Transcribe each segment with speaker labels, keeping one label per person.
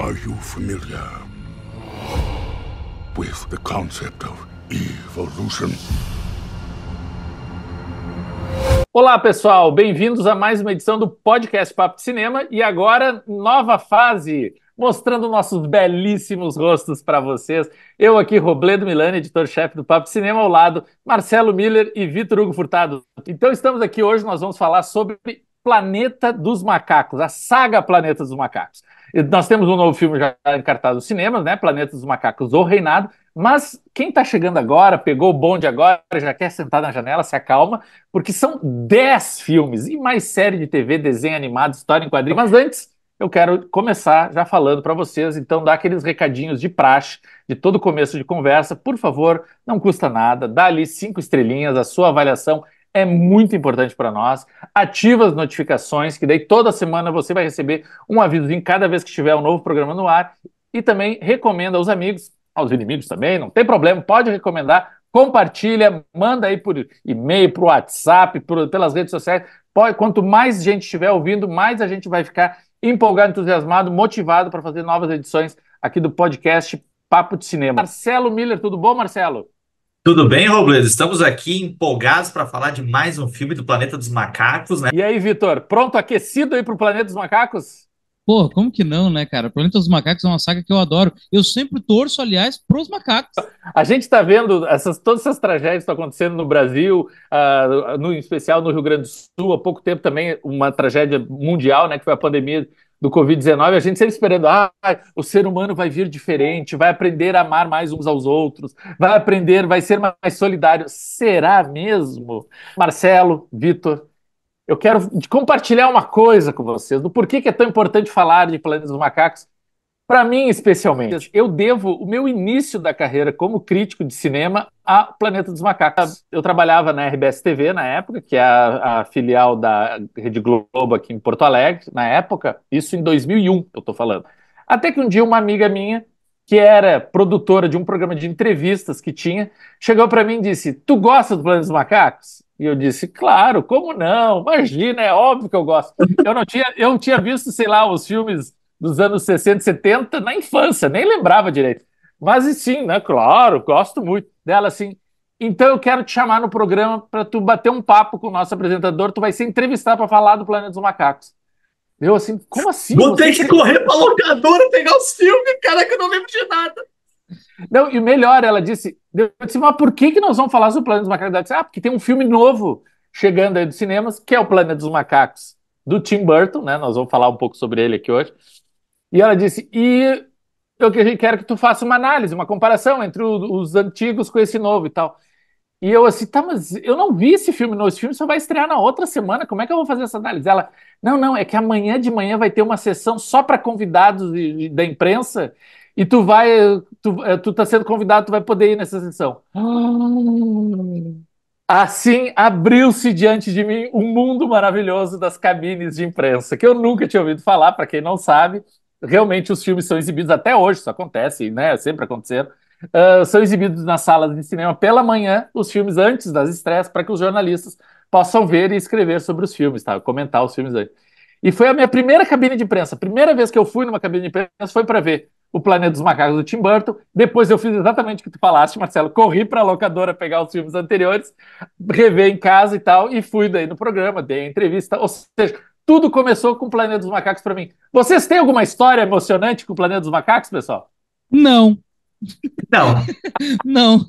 Speaker 1: Are you familiar with the concept of evolution? Olá, pessoal, bem-vindos a mais uma edição do podcast Papo de Cinema e agora nova fase, mostrando nossos belíssimos rostos para vocês. Eu aqui, Robledo Milani, editor-chefe do Papo de Cinema, ao lado Marcelo Miller e Vitor Hugo Furtado. Então estamos aqui hoje, nós vamos falar sobre Planeta dos Macacos, a saga Planeta dos Macacos. Nós temos um novo filme já encartado nos cinemas, né? Planeta dos Macacos ou Reinado. Mas quem está chegando agora, pegou o bonde agora, já quer sentar na janela, se acalma, porque são 10 filmes e mais série de TV, desenho animado, história em quadrinhos. Mas antes, eu quero começar já falando para vocês, então dá aqueles recadinhos de praxe, de todo começo de conversa. Por favor, não custa nada, dá ali cinco estrelinhas, a sua avaliação é muito importante para nós. Ativa as notificações, que daí toda semana você vai receber um avisozinho cada vez que tiver um novo programa no ar. E também recomenda aos amigos, aos inimigos também, não tem problema, pode recomendar, compartilha, manda aí por e-mail, por WhatsApp, por, pelas redes sociais. Pode, quanto mais gente estiver ouvindo, mais a gente vai ficar empolgado, entusiasmado, motivado para fazer novas edições aqui do podcast Papo de Cinema. Marcelo Miller, tudo bom, Marcelo?
Speaker 2: Tudo bem, Robles? Estamos aqui
Speaker 1: empolgados para falar de mais um filme do Planeta dos Macacos, né? E aí, Vitor, pronto, aquecido aí para o Planeta dos Macacos?
Speaker 3: Pô, como que não, né, cara? Planeta dos Macacos é uma saga que eu adoro. Eu sempre torço, aliás, pros macacos. A gente está
Speaker 1: vendo essas, todas essas tragédias que estão acontecendo no Brasil, uh, no, em especial no Rio Grande do Sul, há pouco tempo também uma tragédia mundial, né, que foi a pandemia do Covid-19, a gente sempre esperando, ah, o ser humano vai vir diferente, vai aprender a amar mais uns aos outros, vai aprender, vai ser mais solidário. Será mesmo? Marcelo, Vitor, eu quero compartilhar uma coisa com vocês, do porquê que é tão importante falar de planos dos Macacos para mim, especialmente, eu devo o meu início da carreira como crítico de cinema a Planeta dos Macacos. Eu trabalhava na RBS TV na época, que é a, a, filial da Rede Globo aqui em Porto Alegre, na época, isso em 2001, eu estou falando. Até que um dia uma amiga minha, que era produtora de um programa de entrevistas que tinha, chegou para mim e disse: Tu gosta do Planeta dos Macacos? E eu disse, claro, como não? Imagina, é óbvio que eu gosto. Eu não tinha, eu tinha visto, sei lá, os filmes dos anos 60, 70 na infância, nem lembrava direito. Mas sim, né? Claro, gosto muito dela, assim. Então eu quero te chamar no programa para tu bater um papo com o nosso apresentador. Tu vai ser entrevistado para falar do Planeta dos Macacos. Eu assim, como assim? Vou ter que correr para locadora pegar o filme, cara, que eu não lembro de nada. Não, e melhor, ela disse, eu disse, mas por que, que nós vamos falar sobre o Planeta dos Macacos? Ela disse, ah, porque tem um filme novo chegando aí dos cinemas, que é o Planeta dos Macacos, do Tim Burton, né? Nós vamos falar um pouco sobre ele aqui hoje. E ela disse: E eu quero que tu faça uma análise, uma comparação entre os antigos com esse novo e tal. E eu assim, tá, mas eu não vi esse filme, não. Esse filme só vai estrear na outra semana. Como é que eu vou fazer essa análise? Ela, não, não, é que amanhã de manhã vai ter uma sessão só para convidados de, de, da imprensa e tu vai, tu, eh, tu tá sendo convidado, tu vai poder ir nessa sessão. Assim abriu-se diante de mim um mundo maravilhoso das cabines de imprensa, que eu nunca tinha ouvido falar, para quem não sabe realmente os filmes são exibidos até hoje, isso acontece, né? Sempre aconteceram. Uh, são exibidos nas salas de cinema pela manhã, os filmes antes das estreias, para que os jornalistas possam ver e escrever sobre os filmes, tá? comentar os filmes antes. E foi a minha primeira cabine de imprensa. Primeira vez que eu fui numa cabine de imprensa foi para ver O Planeta dos Macacos do Tim Burton. Depois eu fiz exatamente o que tu falaste, Marcelo. Corri para a locadora pegar os filmes anteriores, rever em casa e tal, e fui daí no programa, dei a entrevista. Ou seja, tudo começou com o Planeta dos Macacos para mim. Vocês têm alguma história emocionante com o Planeta dos Macacos, pessoal?
Speaker 3: Não. Não. não.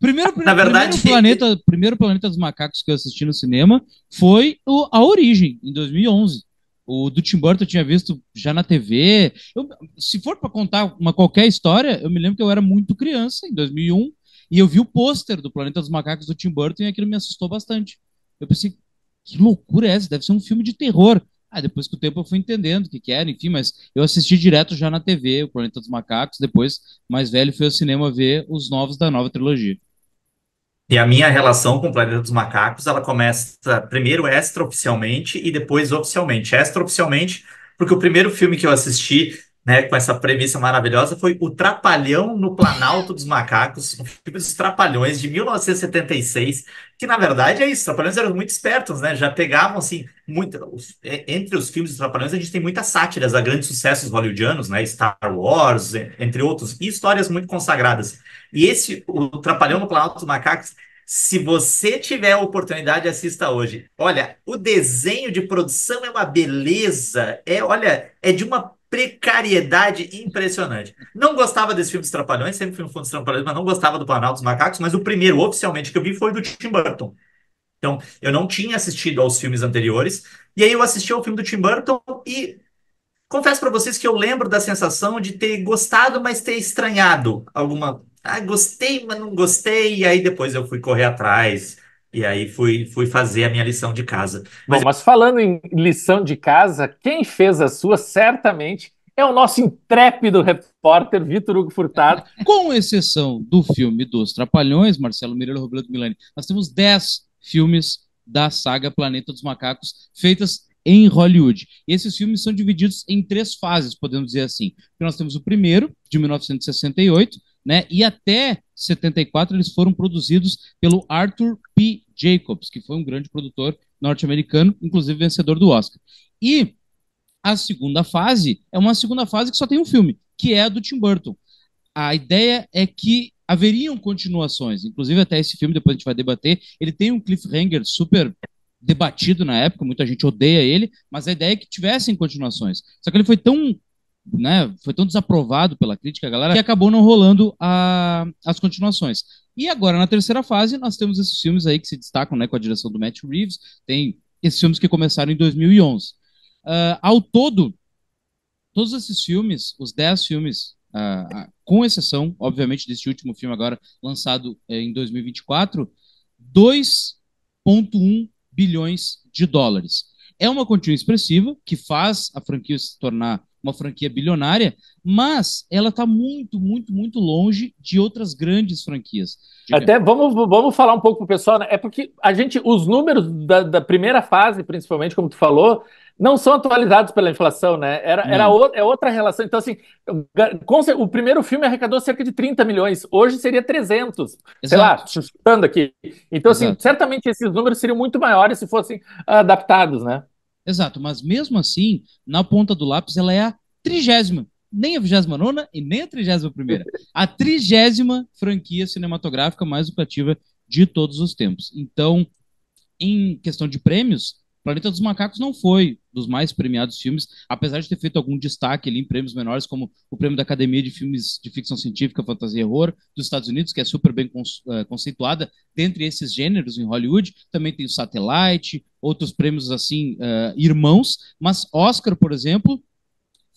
Speaker 3: Primeiro, Na verdade, primeiro planeta, primeiro planeta dos macacos que eu assisti no cinema foi o, a Origem em 2011. O do Tim Burton eu tinha visto já na TV. Eu, se for para contar uma qualquer história, eu me lembro que eu era muito criança em 2001 e eu vi o pôster do Planeta dos Macacos do Tim Burton e aquilo me assustou bastante. Eu pensei, que loucura é essa? Deve ser um filme de terror. Ah, depois que o tempo eu fui entendendo o que, que era, enfim, mas eu assisti direto já na TV, o Planeta dos Macacos, depois, mais velho, foi ao cinema ver os novos da nova
Speaker 2: trilogia. E a minha relação com o Planeta dos Macacos, ela começa primeiro extraoficialmente e depois oficialmente. É extraoficialmente, porque o primeiro filme que eu assisti né, com essa premissa maravilhosa, foi O Trapalhão no Planalto dos Macacos, um filme dos Trapalhões de 1976, que na verdade é isso, Trapalhões eram muito espertos, né? Já pegavam assim, muito, entre os filmes dos Trapalhões a gente tem muitas sátiras a grandes sucessos hollywoodianos, né? Star Wars, entre outros, e histórias muito consagradas. E esse O Trapalhão no Planalto dos Macacos se você tiver a oportunidade, assista hoje. Olha, o desenho de produção é uma beleza. É, olha, é de uma precariedade impressionante. Não gostava desse filme dos Trapalhões, sempre fui um dos Trapalhões, mas não gostava do Planalto dos Macacos, mas o primeiro oficialmente que eu vi foi do Tim Burton. Então, eu não tinha assistido aos filmes anteriores, e aí eu assisti ao filme do Tim Burton e confesso para vocês que eu lembro da sensação de ter gostado, mas ter estranhado alguma. Ah, gostei, mas não gostei, e aí depois eu fui correr atrás e aí fui, fui fazer a minha lição de casa. Mas... Bom, mas falando em lição de casa, quem fez a sua certamente é o
Speaker 3: nosso intrépido repórter Vitor Hugo Furtado. Com exceção do filme dos Trapalhões, Marcelo Mirello Robledo Milani, nós temos 10 filmes da saga Planeta dos Macacos feitas em Hollywood. E esses filmes são divididos em três fases, podemos dizer assim. Porque nós temos o primeiro, de 1968, né, e até 74 eles foram produzidos pelo Arthur P. Jacobs, que foi um grande produtor norte-americano, inclusive vencedor do Oscar. E a segunda fase é uma segunda fase que só tem um filme, que é a do Tim Burton. A ideia é que haveriam continuações, inclusive até esse filme, depois a gente vai debater, ele tem um cliffhanger super debatido na época, muita gente odeia ele, mas a ideia é que tivessem continuações. Só que ele foi tão né, foi tão desaprovado pela crítica, galera, que acabou não rolando a, as continuações. E agora, na terceira fase, nós temos esses filmes aí que se destacam, né, com a direção do Matt Reeves, tem esses filmes que começaram em 2011. Uh, ah, ao todo, todos esses filmes, os 10 filmes, uh, com exceção, obviamente, desse último filme agora, lançado uh, em 2024, 2,1 bilhões de dólares. É uma quantia expressiva que faz a franquia se tornar uma franquia bilionária, mas ela está muito, muito, muito longe de outras grandes franquias.
Speaker 1: Diga. Até vamos, vamos falar um pouco para o pessoal, né? é porque a gente, os números da, da, primeira fase, principalmente, como tu falou, não são atualizados pela inflação, né? Era, era o, é outra relação. Então, assim, com, o primeiro filme arrecadou cerca de 30 milhões, hoje seria 300, Exato. sei lá, chutando aqui. Então, assim, certamente esses números seriam muito maiores se fossem
Speaker 3: adaptados, né? Exato, mas mesmo assim, na ponta do lápis, ela é a trigésima, nem a 29 nona e nem a trigésima primeira. A trigésima franquia cinematográfica mais lucrativa de todos os tempos. Então, em questão de prêmios, Planeta dos Macacos não foi dos mais premiados filmes, apesar de ter feito algum destaque ali em prêmios menores, como o prêmio da Academia de Filmes de Ficção Científica, Fantasia e Horror dos Estados Unidos, que é super bem eh, conceituada dentre esses gêneros em Hollywood. Também tem o Satellite, outros prêmios assim uh, irmãos, mas Oscar, por exemplo,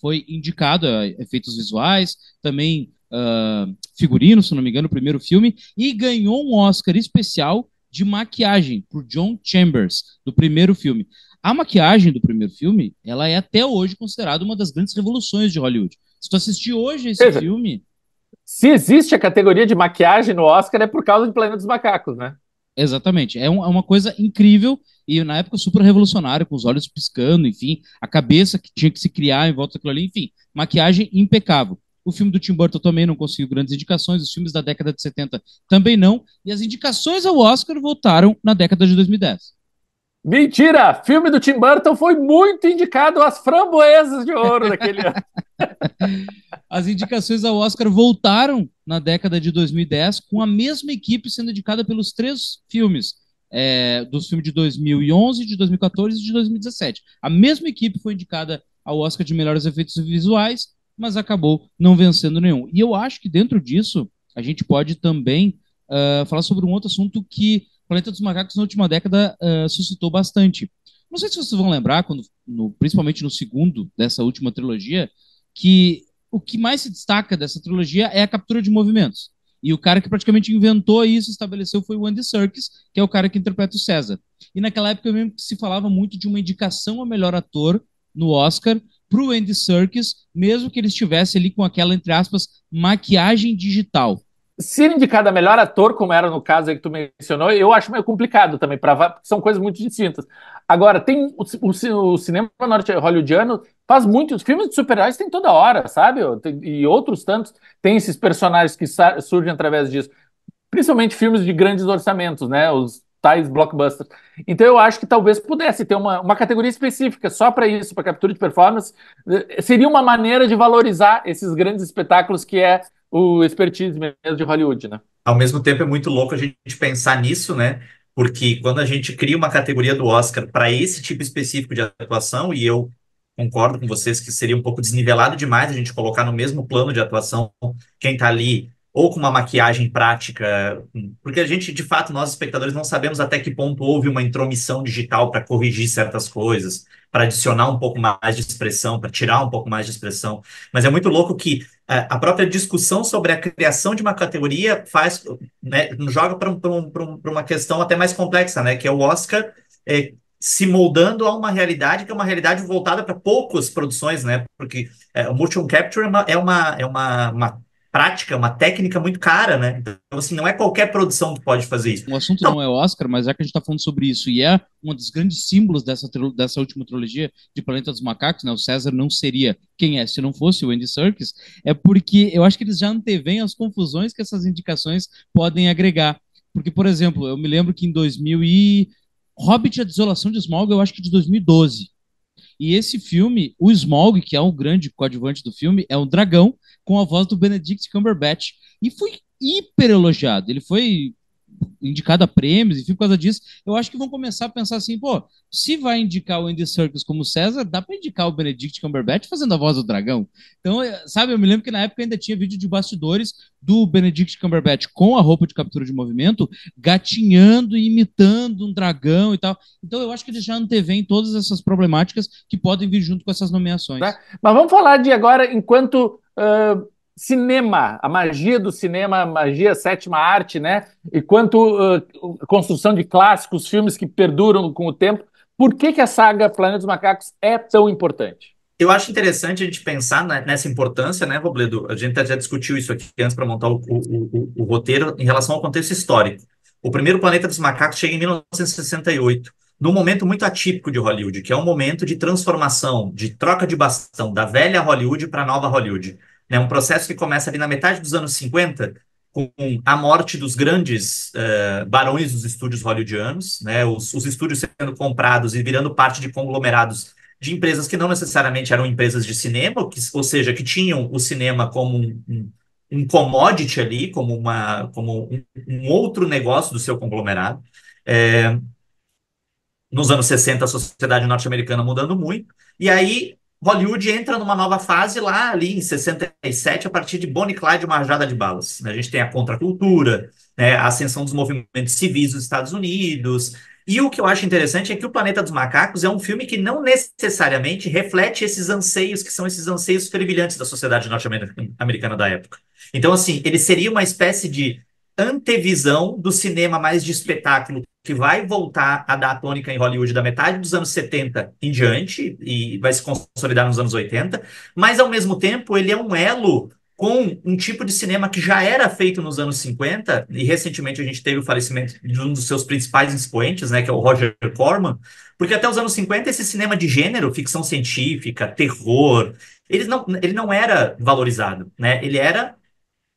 Speaker 3: foi indicado a efeitos visuais, também uh, figurino, se não me engano, o primeiro filme, e ganhou um Oscar especial de maquiagem por John Chambers, do primeiro filme. A maquiagem do primeiro filme, ela é até hoje considerada uma das grandes revoluções de Hollywood. Se tu assistir hoje esse Veja, filme... Se existe a categoria de maquiagem no Oscar, é por
Speaker 1: causa de Planeta dos Macacos, né?
Speaker 3: Exatamente. É, um, é uma coisa incrível e na época super revolucionário, com os olhos piscando, enfim, a cabeça que tinha que se criar em volta daquilo ali, enfim, maquiagem impecável. O filme do Tim Burton também não conseguiu grandes indicações, os filmes da década de 70 também não, e as indicações ao Oscar voltaram na década de 2010. Mentira! Filme do Tim Burton foi muito indicado às framboesas de ouro daquele ano. As indicações ao Oscar voltaram na década de 2010, com a mesma equipe sendo indicada pelos três filmes: é, dos filmes de 2011, de 2014 e de 2017. A mesma equipe foi indicada ao Oscar de melhores efeitos visuais, mas acabou não vencendo nenhum. E eu acho que dentro disso a gente pode também uh, falar sobre um outro assunto que Planeta dos Macacos na última década uh, suscitou bastante. Não sei se vocês vão lembrar, quando, no, principalmente no segundo dessa última trilogia, que o que mais se destaca dessa trilogia é a captura de movimentos. E o cara que praticamente inventou isso, estabeleceu, foi o Andy Serkis, que é o cara que interpreta o César. E naquela época mesmo se falava muito de uma indicação a melhor ator no Oscar para o Andy Serkis, mesmo que ele estivesse ali com aquela, entre aspas, maquiagem digital. Ser indicado a melhor
Speaker 1: ator, como era no caso aí que tu mencionou, eu acho meio complicado também, pra, porque são coisas muito distintas. Agora, tem o, o, o cinema norte hollywoodiano faz muitos filmes de super-heróis tem toda hora, sabe? E outros tantos tem esses personagens que surgem através disso. Principalmente filmes de grandes orçamentos, né? Os tais blockbusters. Então eu acho que talvez pudesse ter uma, uma categoria específica só para isso, para captura de performance. Eh, seria uma maneira de
Speaker 2: valorizar esses grandes espetáculos que é o expertise mesmo de Hollywood, né? Ao mesmo tempo é muito louco a gente pensar nisso, né? Porque quando a gente cria uma categoria do Oscar para esse tipo específico de atuação, e eu concordo com vocês que seria um pouco desnivelado demais a gente colocar no mesmo plano de atuação quem está ali ou com uma maquiagem prática, porque a gente, de fato, nós espectadores não sabemos até que ponto houve uma intromissão digital para corrigir certas coisas, para adicionar um pouco mais de expressão, para tirar um pouco mais de expressão. Mas é muito louco que é, a própria discussão sobre a criação de uma categoria faz, né, joga para um, um, uma questão até mais complexa, né, que é o Oscar. É, se moldando a uma realidade que é uma realidade voltada para poucas produções, né? Porque é, o motion capture é uma, é uma, é uma, prática, uma técnica muito cara, né? Então, assim, não é qualquer
Speaker 3: produção que pode fazer isso. O assunto não, não é o Oscar, mas já é que a gente está falando
Speaker 2: sobre isso, e é um dos grandes símbolos
Speaker 3: dessa, dessa última trilogia de Planeta dos Macacos, né? O César não seria quem é se não fosse o Andy Serkis, é porque eu acho que eles já antevêm as confusões que essas indicações podem agregar. Porque, por exemplo, eu me lembro que em 2000 e Hobbit, a Desolação de Smaug, eu acho que de 2012. E esse filme, o Smaug, que é um grande coadjuvante do filme, é um dragão com a voz do Benedict Cumberbatch. E foi hiper elogiado. Ele foi indicado a prêmios, enfim, por causa disso, eu acho que vão começar a pensar assim, pô, se vai indicar o Andy Serkis como César, dá para indicar o Benedict Cumberbatch fazendo a voz do dragão. Então, é, sabe, eu me lembro que na época ainda tinha vídeo de bastidores do Benedict Cumberbatch com a roupa de captura de movimento, gatinhando e imitando um dragão e tal. Então, eu acho que eles já antevêm todas essas problemáticas que podem vir junto com essas nomeações. Né? Mas vamos falar de agora,
Speaker 1: enquanto... Uh cinema, a magia do cinema, a magia sétima arte, né? E quanto uh, construção de clássicos, filmes que perduram com o tempo. Por que, que a saga Planeta dos Macacos é tão importante?
Speaker 2: Eu acho interessante a gente pensar nessa importância, né, Robledo? A gente já discutiu isso aqui antes para montar o, o, o, o roteiro em relação ao contexto histórico. O primeiro Planeta dos Macacos chega em 1968 num momento muito atípico de Hollywood, que é um momento de transformação, de troca de bastão da velha Hollywood para a nova Hollywood. Né? Um processo que começa ali na metade dos anos 50, com a morte dos grandes uh, barões dos estúdios hollywoodianos, né? Os, os, estúdios sendo comprados e virando parte de conglomerados de empresas que não necessariamente eram empresas de cinema, que, ou seja, que tinham o cinema como um, um, commodity ali, como, uma, como um, um outro negócio do seu conglomerado. É, nos anos 60, a sociedade norte-americana mudando muito, e aí Hollywood entra numa nova fase lá ali em 67, a partir de Bonnie Clyde, uma rajada de balas. Né? A gente tem a contracultura, né, a ascensão dos movimentos civis nos Estados Unidos. E o que eu acho interessante é que O Planeta dos Macacos é um filme que não necessariamente reflete esses anseios, que são esses anseios fervilhantes da sociedade norte-americana da época. Então, assim, ele seria uma espécie de antevisão do cinema mais de espetáculo que vai voltar a dar a tônica em Hollywood da metade dos anos 70 em diante e vai se consolidar nos anos 80, mas ao mesmo tempo ele é um elo com um tipo de cinema que já era feito nos anos 50 e recentemente a gente teve o falecimento de um dos seus principais expoentes, né, que é o Roger Corman, porque até os anos 50 esse cinema de gênero, ficção científica, terror, ele não, ele não era valorizado, né? Ele era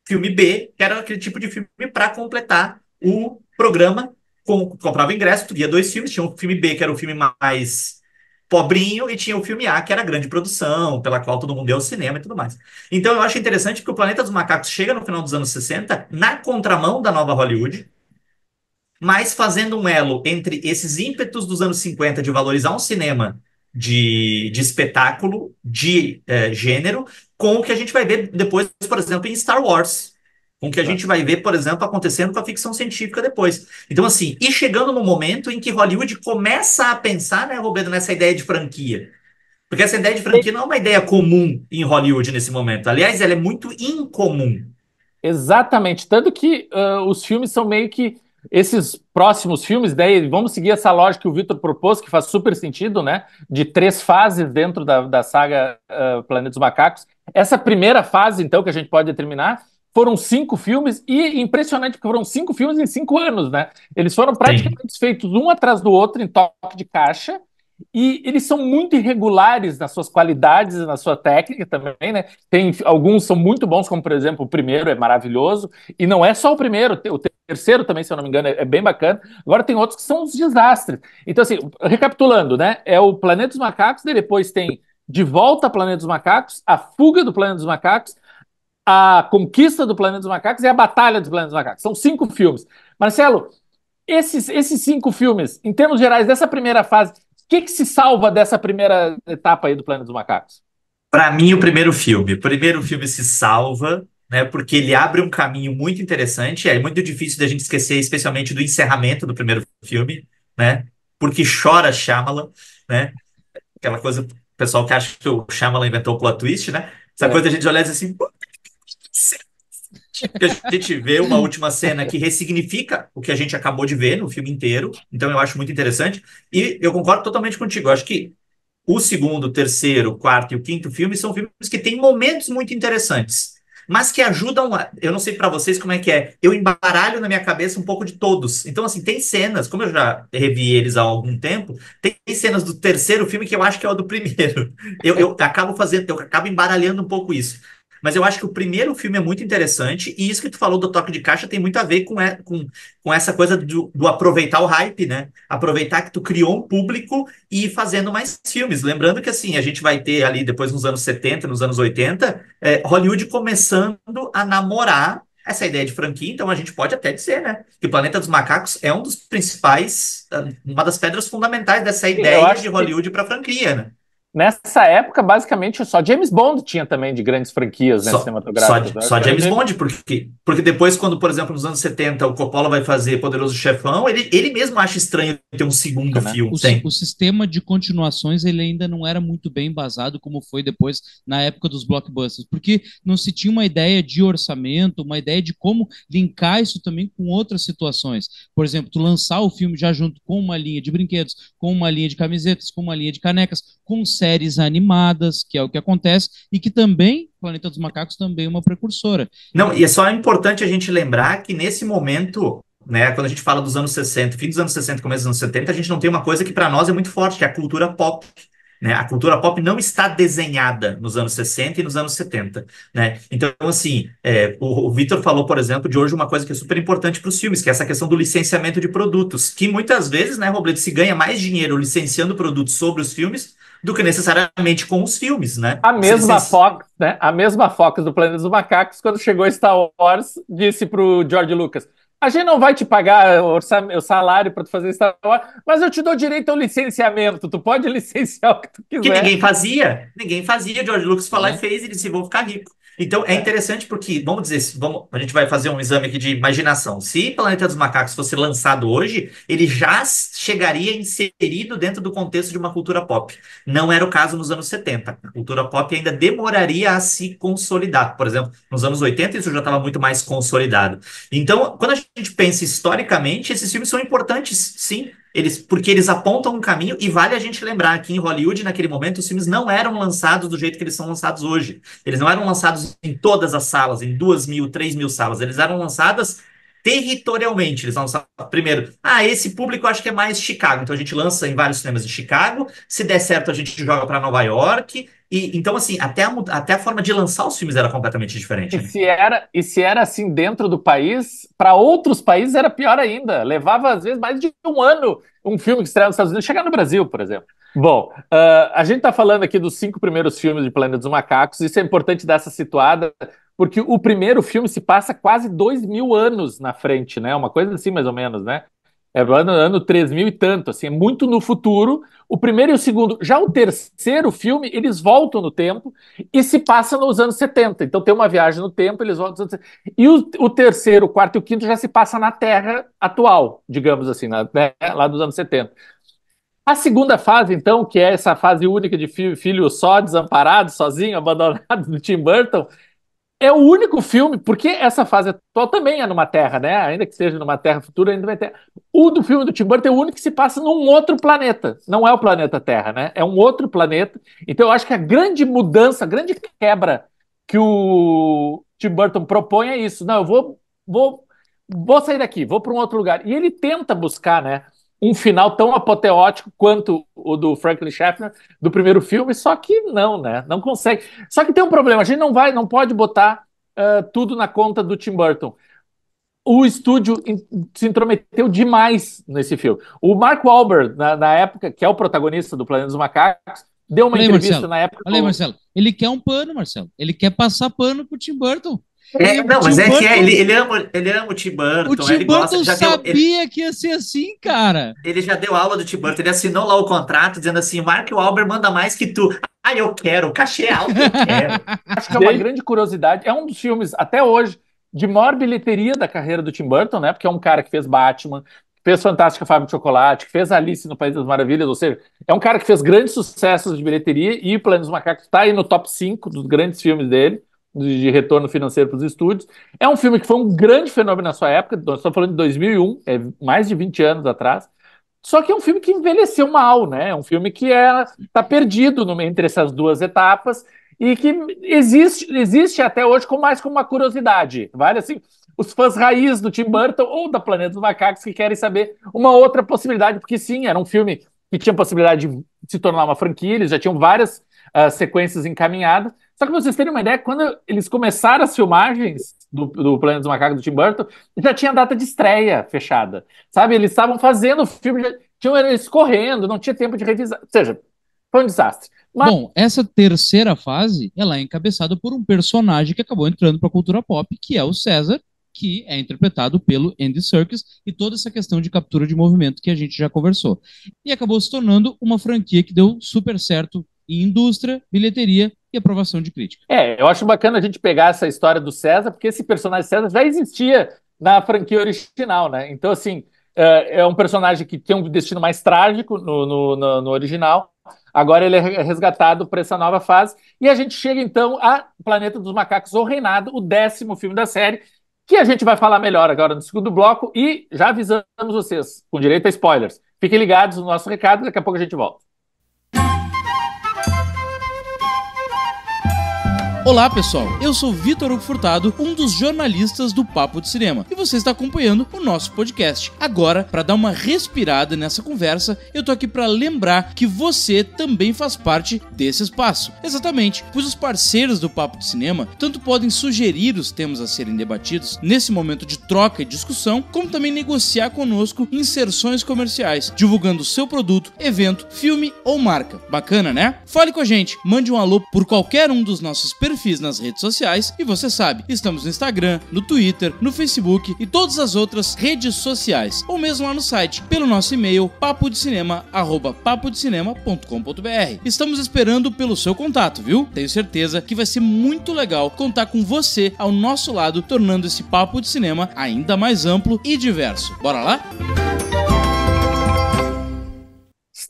Speaker 2: filme B, que era aquele tipo de filme para completar o programa com, comprava ingresso, tu via dois filmes, tinha o filme B, que era o filme mais pobrinho, e tinha o filme A, que era a grande produção, pela qual todo mundo ia ao cinema e tudo mais. Então eu acho interessante que o Planeta dos Macacos chega no final dos anos 60, na contramão da nova Hollywood, mas fazendo um elo entre esses ímpetos dos anos 50 de valorizar um cinema de, de espetáculo, de eh, gênero, com o que a gente vai ver depois, por exemplo, em Star Wars, com o que a gente vai ver, por exemplo, acontecendo com a ficção científica depois. Então, assim, e chegando no momento em que Hollywood começa a pensar, né, Roberto, nessa ideia de franquia. Porque essa ideia de franquia não é uma ideia comum em Hollywood nesse momento. Aliás, ela é muito incomum. Exatamente. Tanto que uh, os filmes
Speaker 1: são meio que. Esses próximos filmes, daí vamos seguir essa lógica que o Victor propôs, que faz super sentido, né? De três fases dentro da, da saga uh, Planeta dos Macacos. Essa primeira fase, então, que a gente pode determinar, foram cinco filmes, e impressionante, porque foram cinco filmes em cinco anos, né? Eles foram praticamente Sim. feitos um atrás do outro em toque de caixa, e eles são muito irregulares nas suas qualidades e na sua técnica também, né? Tem alguns são muito bons, como por exemplo, o primeiro é maravilhoso, e não é só o primeiro, o terceiro também, se eu não me engano, é, é bem bacana. Agora tem outros que são os desastres. Então assim, recapitulando, né? É o Planeta dos Macacos, né? depois tem De Volta ao Planeta dos Macacos, A Fuga do Planeta dos Macacos a Conquista do Planeta dos Macacos e A Batalha dos planeta dos Macacos. São cinco filmes. Marcelo, esses, esses cinco filmes, em termos gerais, dessa primeira fase, o que, que se salva dessa primeira etapa aí do Planeta dos Macacos?
Speaker 2: Para mim, o primeiro filme. O primeiro filme se salva, né? Porque ele abre um caminho muito interessante. É muito difícil da gente esquecer, especialmente do encerramento do primeiro filme, né? Porque chora Shyamalan, né? Aquela coisa, o pessoal que acha que o Shyamalan inventou o plot twist, né? Essa é. coisa a gente olha e diz assim, a gente vê uma última cena que ressignifica o que a gente acabou de ver no filme inteiro. Então eu acho muito interessante. E eu concordo totalmente contigo. Eu acho que o segundo, o terceiro, o quarto e o quinto filme são filmes que têm momentos muito interessantes, mas que ajudam a... Eu não sei para vocês como é que é. Eu embaralho na minha cabeça um pouco de todos. Então, assim, tem cenas, como eu já revi eles há algum tempo, tem cenas do terceiro filme que eu acho que é o do primeiro. Eu, eu acabo fazendo, eu acabo embaralhando um pouco isso. Mas eu acho que o primeiro filme é muito interessante, e isso que tu falou do toque de caixa tem muito a ver com, é, com, com essa coisa do, do, aproveitar o hype, né? Aproveitar que tu criou um público e ir fazendo mais filmes. Lembrando que, assim, a gente vai ter ali, depois nos anos 70, nos anos 80, é, Hollywood começando a namorar essa ideia de franquia, então a gente pode até dizer, né, que o Planeta dos Macacos é um dos principais, ah, uma das pedras fundamentais dessa ideia de Hollywood que... para franquia, né?
Speaker 1: Nessa época, basicamente, só James Bond tinha também de grandes
Speaker 3: franquias né, cinematográficas. Só, né? só James
Speaker 2: Bond, porque, porque depois, quando, por exemplo, nos anos 70, o Coppola vai fazer Poderoso Chefão, ele, ele mesmo acha estranho ter um segundo né? filme. O,
Speaker 3: o, sistema de continuações ele ainda não era muito bem basado, como foi depois na época dos blockbusters, porque não se tinha uma ideia de orçamento, uma ideia de como linkar isso também com outras situações. Por exemplo, tu lançar o filme já junto com uma linha de brinquedos, com uma linha de camisetas, com uma linha de canecas, com séries animadas, que é o que acontece, e que também, Planeta
Speaker 2: dos Macacos também é uma precursora. Não, e é só importante a gente lembrar que nesse momento né? Quando a gente fala dos anos 60, fim dos anos 60, começo dos anos 70, a gente não tem uma coisa que para nós é muito forte, que é a cultura pop. Né? A cultura pop não está desenhada nos anos 60 e nos anos 70. Né? Então, assim, é, o, o Vitor falou, por exemplo, de hoje uma coisa que é super importante para os filmes, que é essa questão do licenciamento de produtos, que muitas vezes, né, Robledo, se ganha mais dinheiro licenciando produtos sobre os filmes do que necessariamente com os filmes, né? A mesma se, Fox, né? A mesma
Speaker 1: Fox do Planeta dos Macacos, quando chegou Star Wars, disse pro George Lucas: a gente não vai te pagar o salário para tu fazer Star Wars, mas eu te dou direito ao licenciamento. Tu
Speaker 2: pode licenciar o que tu quiser. Que ninguém fazia. Ninguém fazia. George Lucas foi lá é. e né? fez e disse: vou ficar rico. Então é, é interessante porque, vamos dizer, vamos, a gente vai fazer um exame aqui de imaginação. Se Planeta dos Macacos fosse lançado hoje, ele já chegaria inserido dentro do contexto de uma cultura pop. Não era o caso nos anos 70. A cultura pop ainda demoraria a se consolidar. Por exemplo, nos anos 80 isso já estava muito mais consolidado. Então, quando a gente pensa historicamente, esses filmes são importantes, sim, eles, porque eles apontam um caminho e vale a gente lembrar que em Hollywood, naquele momento, os filmes não eram lançados do jeito que eles são lançados hoje. Eles não eram lançados lançados em todas as salas, em 2 mil, 3 mil salas. Eles eram lançadas territorialmente. Eles lançam primeiro. Ah, esse público acho que é mais Chicago. Então a gente lança em vários cinemas de Chicago. Se der certo, a gente joga para Nova York. E, então, assim, até a, até a forma de lançar os filmes era completamente diferente. Né? E, se era, e se era assim dentro do país, para outros países
Speaker 1: era pior ainda. Levava, às vezes, mais de um ano um filme que estreia nos Estados Unidos chegar no Brasil, por exemplo. Bom, uh, a gente está falando aqui dos cinco primeiros filmes de Planeta dos Macacos, isso é importante dar essa situada, porque o primeiro filme se passa quase dois mil anos na frente, né? Uma coisa assim, mais ou menos, né? É ano, ano 3 mil e tanto, assim, é muito no futuro. O primeiro e o segundo. Já o terceiro filme, eles voltam no tempo e se passa nos anos 70. Então tem uma viagem no tempo, eles voltam nos anos 70. E o, o terceiro, o quarto e o quinto já se passa na Terra atual, digamos assim, na, né? lá dos anos 70. A segunda fase, então, que é essa fase única de filho, filho só, desamparado, sozinho, abandonado do Tim Burton, é o único filme, porque essa fase atual também é numa terra, né? Ainda que seja numa terra futura, ainda vai ter. O do filme do Tim Burton é o único que se passa num outro planeta. Não é o planeta Terra, né? É um outro planeta. Então eu acho que a grande mudança, a grande quebra que o Tim Burton propõe é isso. Não, eu vou, vou, vou sair daqui, vou para um outro lugar. E ele tenta buscar, né? um final tão apoteótico quanto o do Franklin Schaffner do primeiro filme, só que não, né? Não consegue. Só que tem um problema, a gente não vai, não pode botar uh, tudo na conta do Tim Burton. O estúdio se intrometeu demais nesse filme. O Mark Wahlberg, na, na época, que é o protagonista do Planeta dos Macacos, deu uma Olha entrevista na época. Olha, Marcelo,
Speaker 3: ele quer um pano, Marcelo. Ele quer passar pano pro Tim Burton. É, não, mas é que é, ele, ele, ama,
Speaker 2: ele ama o Tim Burton. O Tim é, ele Burton já sabia deu, ele, que ia ser assim, cara. Ele já deu aula do Tim Burton, ele assinou lá o contrato dizendo assim: Mark Wahlberg manda mais que tu. Ah, eu quero, cachê é alto, eu quero. Acho que é uma grande
Speaker 1: curiosidade. É um dos filmes, até hoje, de maior bilheteria da carreira do Tim Burton, né? Porque é um cara que fez Batman, fez Fantástica Fábio de Chocolate, que fez Alice no País das Maravilhas, ou seja, é um cara que fez grandes sucessos de bilheteria e Planos Macacos está aí no top 5 dos grandes filmes dele de, de retorno financeiro para os estúdios. É um filme que foi um grande fenômeno na sua época, nós estamos falando de 2001, é mais de 20 anos atrás. Só que é um filme que envelheceu mal, né? É um filme que está é, tá perdido no, entre essas duas etapas e que existe, existe até hoje com mais como uma curiosidade. Vale assim, os fãs raiz do Tim Burton ou da Planeta dos Macacos que querem saber uma outra possibilidade, porque sim, era um filme que tinha possibilidade de se tornar uma franquia, eles já tinham várias uh, sequências encaminhadas. Só que vocês terem uma ideia, quando eles começaram as filmagens do, do Planeta dos Macacos do Tim Burton, já tinha data de estreia fechada. Sabe? Eles estavam fazendo o filme, já tinham eles correndo, não tinha tempo de revisar. Ou
Speaker 3: seja, foi um desastre. Mas... Bom, essa terceira fase, ela é encabeçada por um personagem que acabou entrando para a cultura pop, que é o César, que é interpretado pelo Andy Serkis e toda essa questão de captura de movimento que a gente já conversou. E acabou se tornando uma franquia que deu super certo e indústria, bilheteria e aprovação de crítica.
Speaker 1: É, eu acho bacana a gente pegar essa história do César, porque esse personagem César já existia na franquia original, né? Então, assim, é, é um personagem que tem um destino mais trágico no, no, no, no original. Agora ele é resgatado para essa nova fase. E a gente chega, então, a Planeta dos Macacos, O Reinado, o décimo filme da série, que a gente vai falar melhor agora no segundo bloco. E já avisamos vocês, com direito a spoilers. Fiquem ligados no nosso recado, daqui a pouco a gente volta.
Speaker 3: Olá pessoal, eu sou Vitor Hugo Furtado, um dos jornalistas do Papo de Cinema, e você está acompanhando o nosso podcast. Agora, para dar uma respirada nessa conversa, eu tô aqui para lembrar que você também faz parte desse espaço. Exatamente, pois os parceiros do Papo de Cinema tanto podem sugerir os temas a serem debatidos nesse momento de troca e discussão, como também negociar conosco inserções comerciais, divulgando o seu produto, evento, filme ou marca. Bacana, né? Fale com a gente, mande um alô por qualquer um dos nossos perfis perfis nas redes sociais e você sabe, estamos no Instagram, no Twitter, no Facebook e todas as outras redes sociais, ou mesmo lá no site, pelo nosso e-mail papodecinema@papodecinema.com.br. Estamos esperando pelo seu contato, viu? Tenho certeza que vai ser muito legal contar com você ao nosso lado, tornando esse papo de cinema ainda mais amplo e diverso. Bora lá?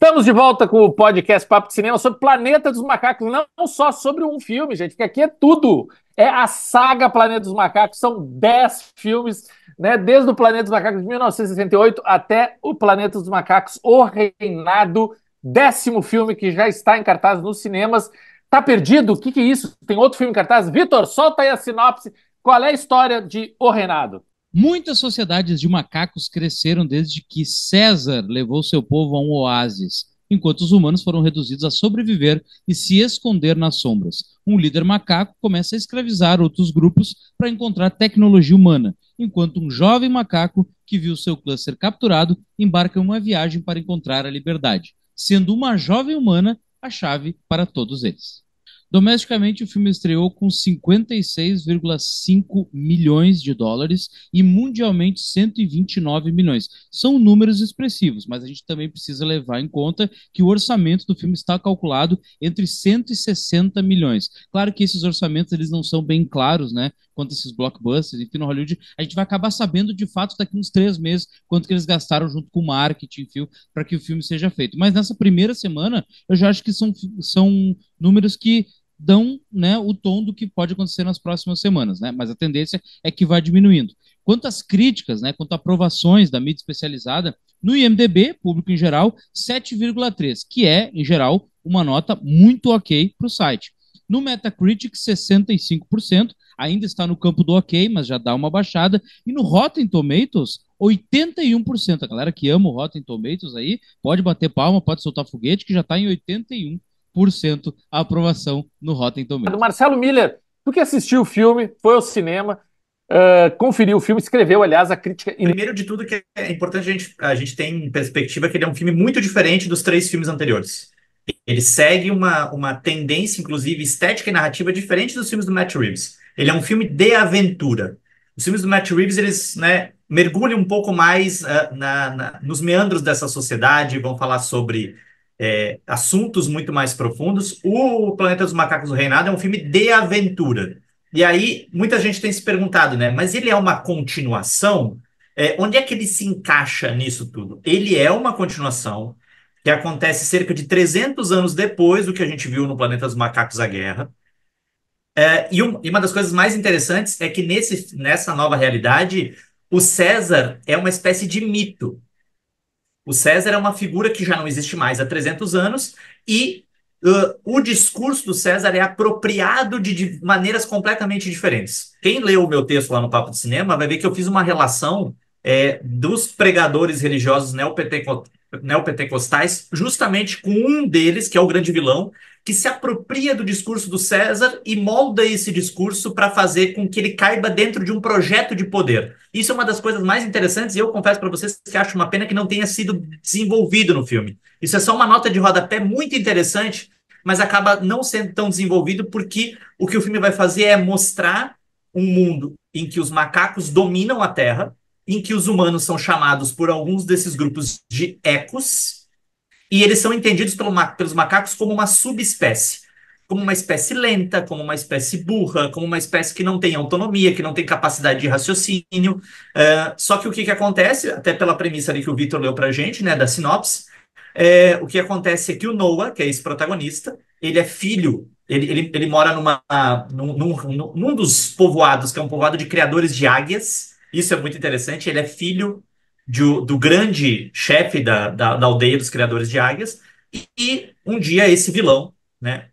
Speaker 3: Estamos
Speaker 1: de volta com o podcast Papo de Cinema sobre Planeta dos Macacos, não só sobre um filme, gente, que aqui é tudo. É a saga Planeta dos Macacos, são 10 filmes, né? Desde o Planeta dos Macacos de 1968 até o Planeta dos Macacos, O Reinado, décimo filme que já está em cartaz nos cinemas. Tá perdido? O que, que é isso? Tem outro filme em cartaz? Vitor, solta aí a sinopse. Qual é a história de O Reinado?
Speaker 3: Muitas sociedades de macacos cresceram desde que César levou seu povo a um oásis, enquanto os humanos foram reduzidos a sobreviver e se esconder nas sombras. Um líder macaco começa a escravizar outros grupos para encontrar tecnologia humana, enquanto um jovem macaco que viu seu clã ser capturado embarca em uma viagem para encontrar a liberdade, sendo uma jovem humana a chave para todos eles. Domesticamente, o filme estreou com 56,5 milhões de dólares e mundialmente 129 milhões. São números expressivos, mas a gente também precisa levar em conta que o orçamento do filme está calculado entre 160 milhões. Claro que esses orçamentos eles não são bem claros, né? Quanto a esses blockbusters, enfim, no Hollywood, a gente vai acabar sabendo de fato daqui uns três meses quanto que eles gastaram junto com o marketing, para que o filme seja feito. Mas nessa primeira semana, eu já acho que são, são números que dão né, o tom do que pode acontecer nas próximas semanas, né? mas a tendência é que vá diminuindo. Quanto às críticas, né, quanto a aprovações da mídia especializada, no IMDB, público em geral, 7,3, que é, em geral, uma nota muito ok para o site. No Metacritic, 65%, ainda está no campo do ok, mas já dá uma baixada. E no Rotten Tomatoes, 81%. A galera que ama o Rotten Tomatoes aí pode bater palma, pode soltar foguete, que já está em 81% a aprovação no Rotten Tomatoes. Marcelo Miller, tu que assistiu
Speaker 1: o filme, foi ao cinema, uh, conferiu o filme, escreveu, aliás, a crítica. Primeiro de tudo,
Speaker 2: que é importante a gente, a gente ter em perspectiva que ele é um filme muito diferente dos três filmes anteriores. Ele segue uma, uma tendência, inclusive, estética e narrativa diferente dos filmes do Matt Reeves. Ele é um filme de aventura. Os filmes do Matt Reeves, eles né, mergulham um pouco mais uh, na, na, nos meandros dessa sociedade, vão falar sobre é, assuntos muito mais profundos. O Planeta dos Macacos do Reinado é um filme de aventura. E aí, muita gente tem se perguntado, né? Mas ele é uma continuação? É, onde é que ele se encaixa nisso tudo? Ele é uma continuação que acontece cerca de 300 anos depois do que a gente viu no Planeta dos Macacos a Guerra. É, e, um, e, uma das coisas mais interessantes é que nesse, nessa nova realidade, o César é uma espécie de mito. O César é uma figura que já não existe mais há 300 anos e uh, o discurso do César é apropriado de, de maneiras completamente diferentes. Quem leu o meu texto lá no Papo de Cinema vai ver que eu fiz uma relação é, dos pregadores religiosos neopentecostais, justamente com um deles, que é o grande vilão, que se apropria do discurso do César e molda esse discurso para fazer com que ele caiba dentro de um projeto de poder. Isso é uma das coisas mais interessantes e eu confesso para vocês que acho uma pena que não tenha sido desenvolvido no filme. Isso é só uma nota de rodapé muito interessante, mas acaba não sendo tão desenvolvido porque o que o filme vai fazer é mostrar um mundo em que os macacos dominam a Terra, em que os humanos são chamados por alguns desses grupos de ecos, e eles são entendidos pelo ma pelos macacos como uma subespécie, como uma espécie lenta, como uma espécie burra, como uma espécie que não tem autonomia, que não tem capacidade de raciocínio. Uh, só que o que, que acontece, até pela premissa ali que o Vitor leu para a gente, né, da sinopse, é, o que acontece é que o Noah, que é esse protagonista, ele é filho ele, ele, ele, mora numa, num, num, num, dos povoados, que é um povoado de criadores de águias, isso é muito interessante. Ele é filho de, do grande chefe da, da, da, aldeia dos criadores de águias. E, e um dia esse vilão, né,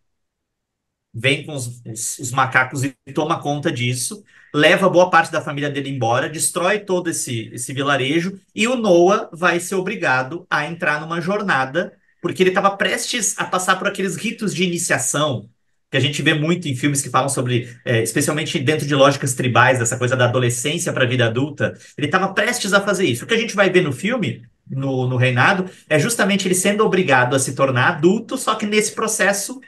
Speaker 2: vem com os, os, os, macacos e toma conta disso, leva boa parte da família dele embora, destrói todo esse, esse vilarejo e o Noah vai ser obrigado a entrar numa jornada porque ele estava prestes a passar por aqueles ritos de iniciação que a gente vê muito em filmes que falam sobre, é, especialmente dentro de lógicas tribais, dessa coisa da adolescência para a vida adulta, ele estava prestes a fazer isso. O que a gente vai ver no filme, no, no reinado, é justamente ele sendo obrigado a se tornar adulto, só que nesse processo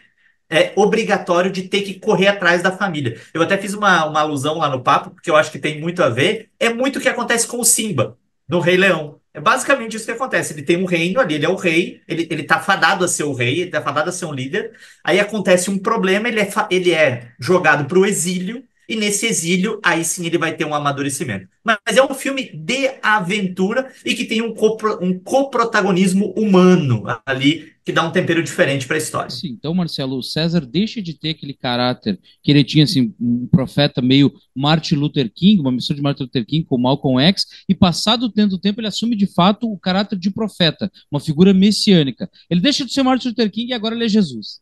Speaker 2: é obrigatório de ter que correr atrás da família. Eu até fiz uma, uma alusão lá no papo, porque eu acho que tem muito a ver, é muito o que acontece com o Simba, no Rei Leão. É basicamente isso que acontece. Ele tem um reino ali, ele é o rei, ele, ele tá fadado a ser o rei, ele tá fadado a ser um líder. Aí acontece um problema, ele é, ele é jogado pro exílio, e nesse exílio, aí sim ele vai ter um amadurecimento. Mas é um filme de aventura e que tem um, copro, um coprotagonismo humano ali, que dá um tempero diferente para a história. Sim,
Speaker 3: então, Marcelo, o César deixa de ter aquele caráter que ele tinha, assim, um profeta meio Martin Luther King, uma missão de Martin Luther King com Malcolm X, e passado tanto tempo ele assume de fato o caráter de profeta, uma figura messiânica. Ele deixa de ser Martin Luther King
Speaker 2: e agora ele é Jesus.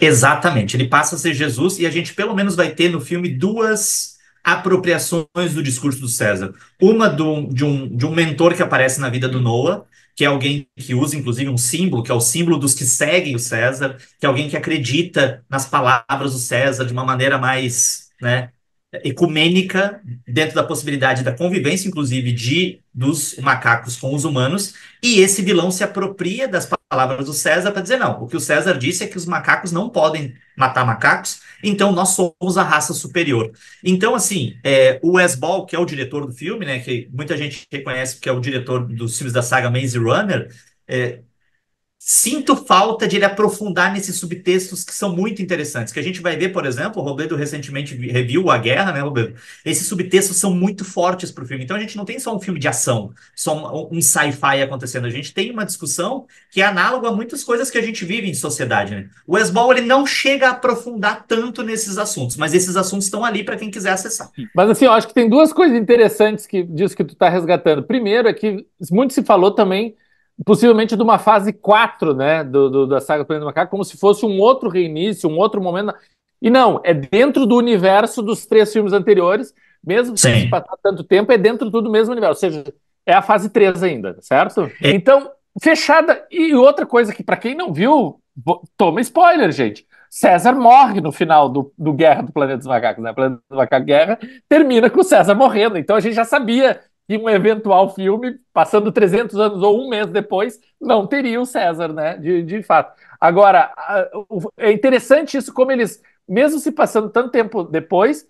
Speaker 2: Exatamente, ele passa a ser Jesus e a gente pelo menos vai ter no filme duas apropriações do discurso do César. Uma do, de, um, de um mentor que aparece na vida do Noah, que é alguém que usa inclusive um símbolo, que é o símbolo dos que seguem o César, que é alguém que acredita nas palavras do César de uma maneira mais né, ecumênica dentro da possibilidade da convivência, inclusive, de dos macacos com os humanos, e esse vilão se apropria das palavras do César para dizer não. O que o César disse é que os macacos não podem matar macacos, então nós somos a raça superior. Então, assim, é, o Wes Ball, que é o diretor do filme, né, que muita gente reconhece que é o diretor dos filmes da saga Maze Runner, é, Sinto falta de ele aprofundar nesses subtextos que são muito interessantes, que a gente vai ver, por exemplo, o Robledo recentemente reviu A Guerra, né, Robledo? Esses subtextos são muito fortes para o filme. Então a gente não tem só um filme de ação, só um, um sci-fi acontecendo. A gente tem uma discussão que é análoga a muitas coisas que a gente vive em sociedade, né? O Westball, ele não chega a aprofundar tanto nesses assuntos, mas esses assuntos estão ali para quem quiser acessar.
Speaker 1: Mas assim, eu acho que tem duas coisas interessantes que, disso que tu está resgatando. Primeiro é que muito se falou também possivelmente de uma fase 4 né, do, do da saga do Planeta do Macaco, como se fosse um outro reinício, um outro momento. E não, é dentro do universo dos três filmes anteriores, mesmo Sim. se passar tanto tempo, é dentro do mesmo universo. Ou seja, é a fase 3 ainda, certo? É. Então, fechada. E outra coisa que, para quem não viu, toma spoiler, gente. César morre no final do, do Guerra do Planeta dos Macacos, né? Planeta dos Macacos Guerra termina com o César morrendo. Então a gente já sabia e um eventual filme, passando 300 anos ou um mês depois, não teria o César, né? De, de fato. Agora, é interessante isso, como eles, mesmo se passando tanto tempo depois,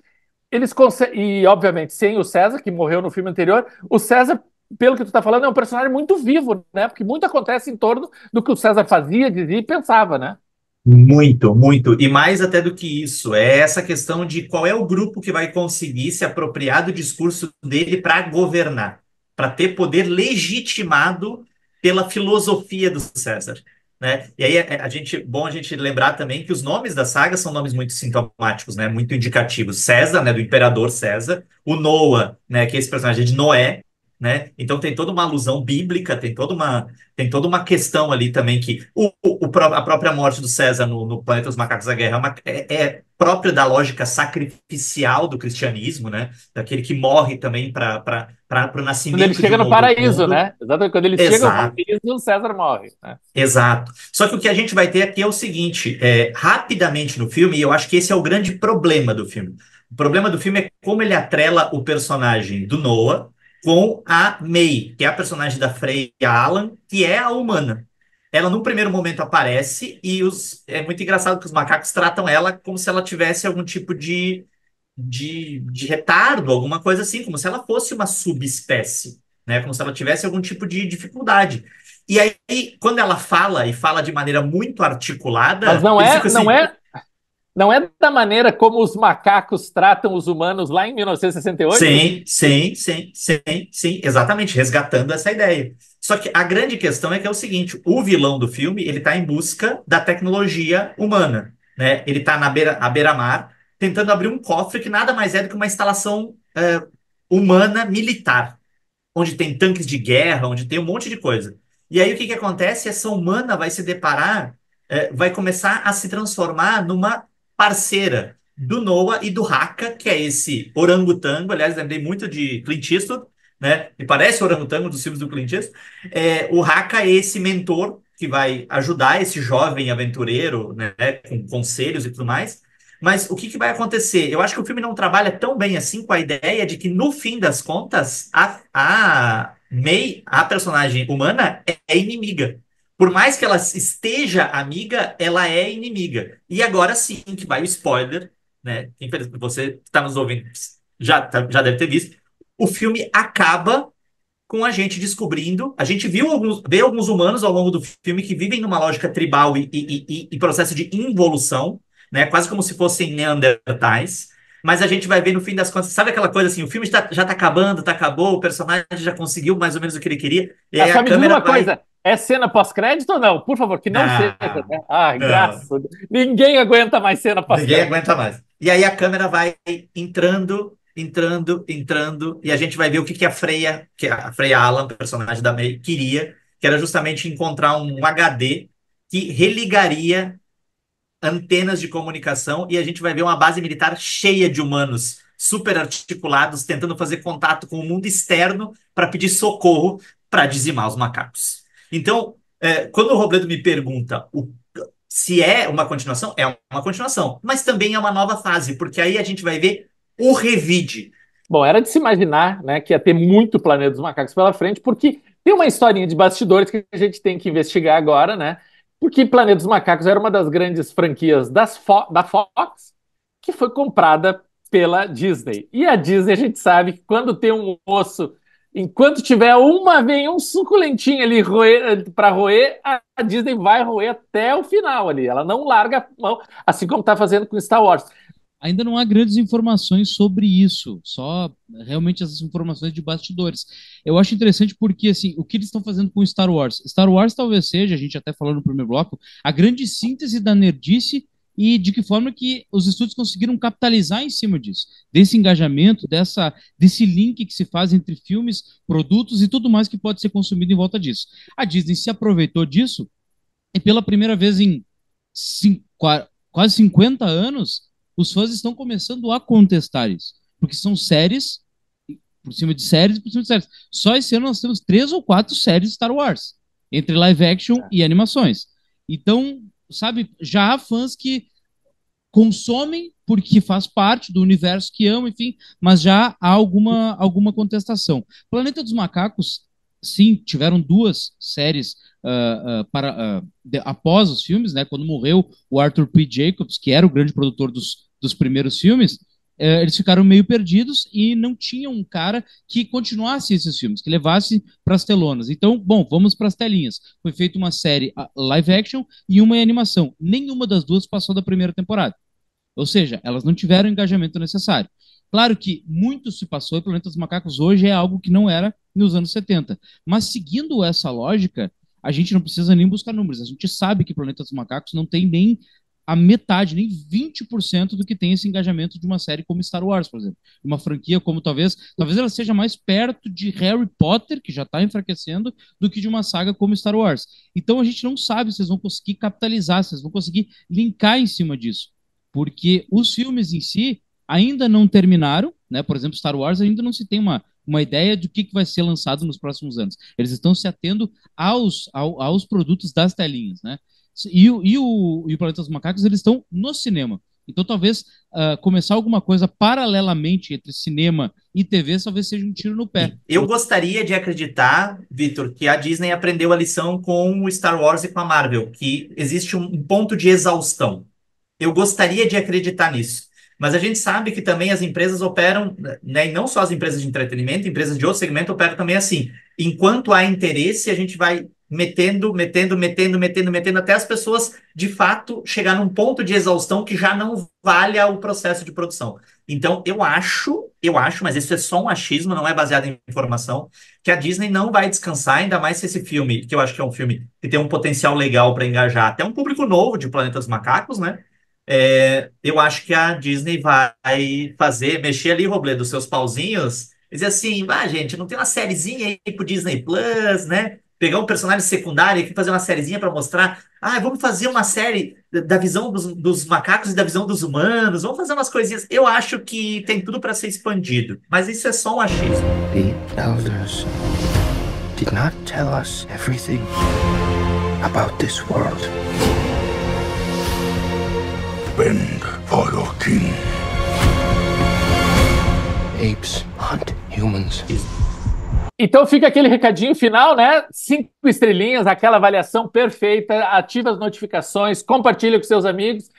Speaker 1: eles conseguem. E, obviamente, sem o César, que morreu no filme anterior, o César. Pelo que tu tá falando, é um personagem muito vivo, né? Porque muito acontece em torno do que o César fazia, dizia e pensava, né?
Speaker 2: Muito, muito. E mais até do que isso, é essa questão de qual é o grupo que vai conseguir se apropriar do discurso dele para governar, para ter poder legitimado pela filosofia do César. Né? E aí é, a gente, bom a gente lembrar também que os nomes da saga são nomes muito sintomáticos, né? Muito indicativos. César, né, do imperador César, o Noah, né, que é esse personagem de Noé, né? Então tem toda uma alusão bíblica, tem toda uma, tem toda uma questão ali também que o, o a própria morte do César no, no Planeta dos Macacos da Guerra é, uma, é, é, própria da lógica sacrificial do cristianismo, né? Daquele que morre também para o nascimento. Né? Quando ele chega no paraíso, mundo. né? Exato, quando ele Exato. chega no
Speaker 1: paraíso, o César morre. Né?
Speaker 2: Exato. Só que o que a gente vai ter aqui é o seguinte: é, rapidamente no filme, e eu acho que esse é o grande problema do filme. O problema do filme é como ele atrela o personagem do Noah com a May, que é a personagem da Freya Allan, que é a humana. Ela, num primeiro momento, aparece e os... é muito engraçado que os macacos tratam ela como se ela tivesse algum tipo de, de, de retardo, alguma coisa assim, como se ela fosse uma subespécie, né? como se ela tivesse algum tipo de dificuldade. E aí, quando ela fala, e fala de maneira muito articulada. Mas não é, assim, não é
Speaker 1: não é da maneira como os macacos tratam os humanos lá em
Speaker 2: 1968? Sim, sim, sim, sim, sim, exatamente, resgatando essa ideia. Só que a grande questão é que é o seguinte, o vilão do filme, ele está em busca da tecnologia humana, né? Ele está na beira, à beira-mar, tentando abrir um cofre que nada mais é do que uma instalação uh, humana militar, onde tem tanques de guerra, onde tem um monte de coisa. E aí o que que acontece? Essa humana vai se deparar, uh, vai começar a se transformar numa parceira do Noah e do Haka, que é esse orangotango. Aliás, lembrei muito de Clint Eastwood, né? Me parece orangotango dos filmes do Clint Eastwood. É, o Haka é esse mentor que vai ajudar esse jovem aventureiro, né? Com conselhos e tudo mais. Mas o que, que vai acontecer? Eu acho que o filme não trabalha tão bem assim com a ideia de que, no fim das contas, a, a May, a personagem humana, é inimiga por mais que ela esteja amiga, ela é inimiga. E agora sim que vai o spoiler, né? Você que está nos ouvindo já, tá, já deve ter visto. O filme acaba com a gente descobrindo. A gente viu alguns, vê alguns humanos ao longo do filme que vivem numa lógica tribal e, e, e, e processo de involução, né? Quase como se fossem neandertais mas a gente vai ver no fim das contas, sabe aquela coisa assim, o filme já está acabando, tá acabou, o personagem já conseguiu mais ou menos o que ele queria. E é, aí a câmera vai... coisa, é cena pós-crédito ou não? Por favor, que não ah. seja. Né? Ah, graças. Ninguém aguenta mais cena pós-crédito. Ninguém aguenta mais. E aí a câmera vai entrando, entrando, entrando, e a gente vai ver o que, que a Freya, que a Freya Alan, personagem da May, queria, que era justamente encontrar um HD que religaria antenas de comunicação e a gente vai ver uma base militar cheia de humanos super articulados tentando fazer contato com o mundo externo para pedir socorro para dizimar os macacos. Então, é, quando o Robledo me pergunta o, se é uma continuação, é uma continuação, mas também é uma nova fase, porque aí a gente vai ver o revide.
Speaker 1: Bom, era de se imaginar né, que ia ter muito Planeta dos Macacos pela frente, porque tem uma historinha de bastidores que a gente tem que investigar agora, né? Porque Planeta dos Macacos era uma das grandes franquias das Fo da Fox, que foi comprada pela Disney. E a Disney, a gente sabe que quando tem um osso Enquanto tiver uma vez um suculentinho ali para roer, a Disney vai roer até o final
Speaker 3: ali. Ela não larga a mão, assim como está fazendo com Star Wars. Ainda não há grandes informações sobre isso, só realmente essas informações de bastidores. Eu acho interessante porque, assim, o que eles estão fazendo com Star Wars? Star Wars talvez seja, a gente até falou no primeiro bloco, a grande síntese da nerdice e de que forma que os estudos conseguiram capitalizar em cima disso, desse engajamento, dessa, desse link que se faz entre filmes, produtos e tudo mais que pode ser consumido em volta disso. A Disney se aproveitou disso e pela primeira vez em cinco, quase 50 anos, os fãs estão começando a contestar isso, porque são séries por cima de séries, por cima de séries. Só esse ano nós temos três ou quatro séries Star Wars, entre live action é. e animações. Então, sabe? Já há fãs que consomem porque faz parte do universo que amam, enfim, mas já há alguma, alguma contestação. Planeta dos Macacos, sim, tiveram duas séries uh, uh, para, uh, de, após os filmes, né? Quando morreu o Arthur P. Jacobs, que era o grande produtor dos, dos primeiros filmes, é, eles ficaram meio perdidos e não tinham um cara que continuasse esses filmes, que levasse para as telonas. Então, bom, vamos para as telinhas. Foi feita uma série ah, live action e uma em animação. Nenhuma das duas passou da primeira temporada. Ou seja, elas não tiveram o engajamento necessário. Claro que muito se passou e Planeta dos Macacos hoje é algo que não era nos anos 70. Mas seguindo essa lógica, a gente não precisa nem buscar números. A gente sabe que Planeta dos Macacos não tem nem a metade, nem 20% do que tem esse engajamento de uma série como Star Wars, por exemplo. Uma franquia como talvez, talvez ela seja mais perto de Harry Potter, que já está enfraquecendo, do que de uma saga como Star Wars. Então a gente não sabe se vocês vão conseguir capitalizar, se vocês vão conseguir linkar em cima disso. Porque os filmes em si ainda não terminaram, né? Por exemplo, Star Wars ainda não se tem uma uma ideia do que, que vai ser lançado nos próximos anos. Eles estão se atendo aos, ao, aos produtos das telinhas, né? E, e, o, e o Planeta dos Macacos, eles estão no cinema. Então, talvez uh, começar alguma coisa paralelamente entre cinema e TV talvez seja um tiro no pé. Eu
Speaker 2: gostaria de acreditar, Vitor, que a Disney aprendeu a lição com o Star Wars e com a Marvel, que existe um ponto de exaustão. Eu gostaria de acreditar nisso. Mas a gente sabe que também as empresas operam, né, e não só as empresas de entretenimento, empresas de outro segmento operam também assim. Enquanto há interesse, a gente vai metendo, metendo, metendo, metendo, metendo, até as pessoas de fato chegar num ponto de exaustão que já não valha o processo de produção. Então, eu acho, eu acho, mas isso é só um achismo, não é baseado em informação, que a Disney não vai descansar, ainda mais se esse filme, que eu acho que é um filme que tem um potencial legal para engajar até um público novo de Planeta dos Macacos, né? É, eu acho que a Disney vai fazer, mexer ali, Robledo, dos seus pauzinhos, e dizer assim, ah, gente, não tem uma sériezinha aí pro Disney Plus, né? pegar um personagem secundário e fazer uma sériezinha para mostrar. Ah, vamos fazer uma série da visão dos, dos, macacos e da visão dos humanos. Vamos fazer umas coisinhas. Eu acho que tem tudo para ser expandido, mas isso é só um achismo. The elders did not tell us everything about this world. Bend
Speaker 3: for your king. Apes hunt humans.
Speaker 1: Então fica aquele recadinho final, né? Cinco estrelinhas, aquela avaliação perfeita, ativa as notificações, compartilha com seus amigos.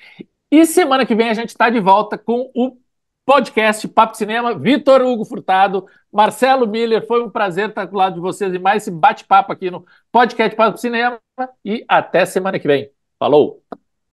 Speaker 1: E semana que vem a gente está de volta com o podcast Papo Cinema. Vitor Hugo Furtado, Marcelo Miller, foi um prazer estar do lado de vocês e mais esse bate-papo aqui no podcast Papo Cinema. E até semana que vem. Falou!